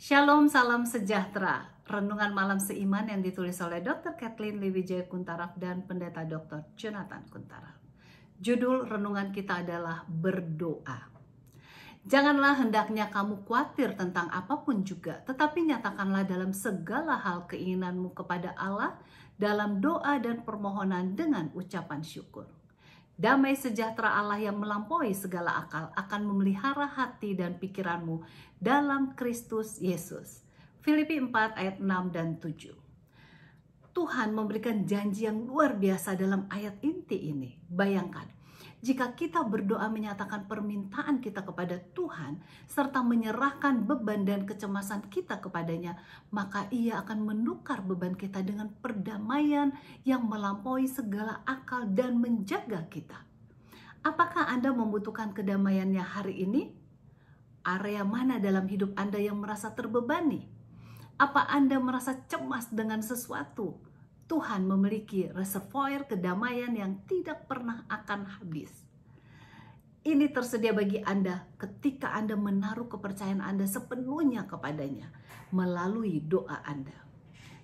Shalom, salam sejahtera. Renungan malam seiman yang ditulis oleh Dr. Kathleen Lewijaya Kuntaraf dan Pendeta Dr. Jonathan Kuntaraf. Judul renungan kita adalah berdoa. Janganlah hendaknya kamu khawatir tentang apapun juga, tetapi nyatakanlah dalam segala hal keinginanmu kepada Allah dalam doa dan permohonan dengan ucapan syukur. Damai sejahtera Allah yang melampaui segala akal akan memelihara hati dan pikiranmu dalam Kristus Yesus. Filipi 4 ayat 6 dan 7. Tuhan memberikan janji yang luar biasa dalam ayat inti ini. Bayangkan, jika kita berdoa menyatakan permintaan kita kepada Tuhan serta menyerahkan beban dan kecemasan kita kepadanya, maka ia akan menukar beban kita dengan perdamaian yang melampaui segala akal dan menjaga kita. Apakah Anda membutuhkan kedamaiannya hari ini? Area mana dalam hidup Anda yang merasa terbebani? Apa Anda merasa cemas dengan sesuatu? Tuhan memiliki reservoir kedamaian yang tidak pernah akan habis. Ini tersedia bagi Anda ketika Anda menaruh kepercayaan Anda sepenuhnya kepadanya melalui doa Anda.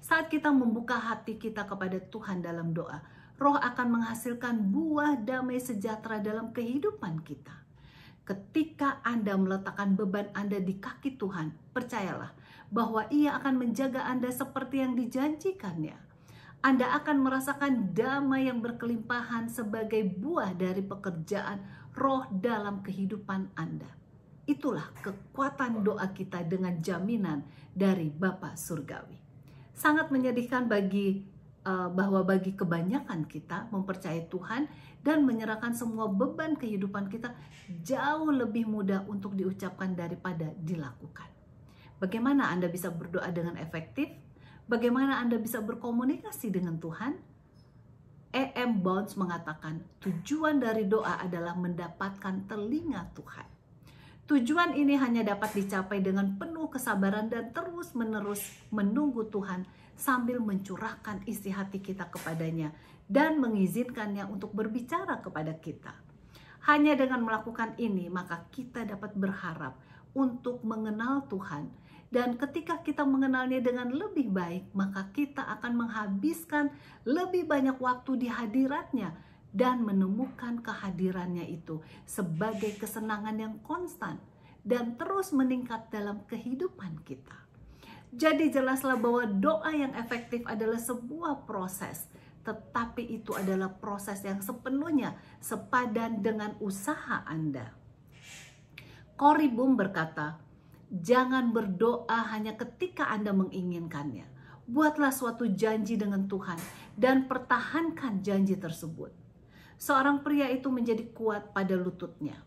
Saat kita membuka hati kita kepada Tuhan dalam doa, roh akan menghasilkan buah damai sejahtera dalam kehidupan kita. Ketika Anda meletakkan beban Anda di kaki Tuhan, percayalah bahwa Ia akan menjaga Anda seperti yang dijanjikannya anda akan merasakan damai yang berkelimpahan sebagai buah dari pekerjaan roh dalam kehidupan Anda. Itulah kekuatan doa kita dengan jaminan dari Bapa Surgawi. Sangat menyedihkan bagi eh, bahwa bagi kebanyakan kita mempercayai Tuhan dan menyerahkan semua beban kehidupan kita jauh lebih mudah untuk diucapkan daripada dilakukan. Bagaimana Anda bisa berdoa dengan efektif? Bagaimana Anda bisa berkomunikasi dengan Tuhan? E.M. Bounds mengatakan, tujuan dari doa adalah mendapatkan telinga Tuhan. Tujuan ini hanya dapat dicapai dengan penuh kesabaran dan terus-menerus menunggu Tuhan sambil mencurahkan isi hati kita kepadanya dan mengizinkannya untuk berbicara kepada kita. Hanya dengan melakukan ini, maka kita dapat berharap untuk mengenal Tuhan dan ketika kita mengenalnya dengan lebih baik, maka kita akan menghabiskan lebih banyak waktu di hadiratnya dan menemukan kehadirannya itu sebagai kesenangan yang konstan dan terus meningkat dalam kehidupan kita. Jadi jelaslah bahwa doa yang efektif adalah sebuah proses, tetapi itu adalah proses yang sepenuhnya sepadan dengan usaha Anda. Cory berkata, Jangan berdoa hanya ketika Anda menginginkannya. Buatlah suatu janji dengan Tuhan dan pertahankan janji tersebut. Seorang pria itu menjadi kuat pada lututnya.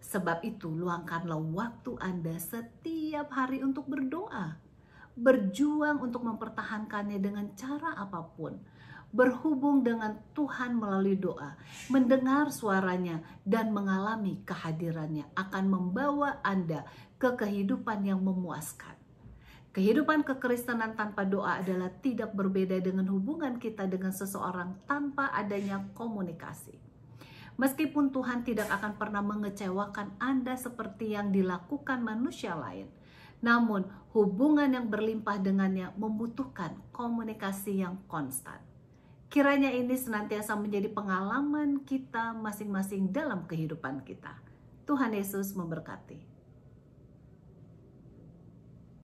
Sebab itu, luangkanlah waktu Anda setiap hari untuk berdoa, berjuang untuk mempertahankannya dengan cara apapun berhubung dengan Tuhan melalui doa, mendengar suaranya dan mengalami kehadirannya akan membawa Anda ke kehidupan yang memuaskan. Kehidupan kekristenan tanpa doa adalah tidak berbeda dengan hubungan kita dengan seseorang tanpa adanya komunikasi. Meskipun Tuhan tidak akan pernah mengecewakan Anda seperti yang dilakukan manusia lain, namun hubungan yang berlimpah dengannya membutuhkan komunikasi yang konstan. Kiranya ini senantiasa menjadi pengalaman kita masing-masing dalam kehidupan kita. Tuhan Yesus memberkati.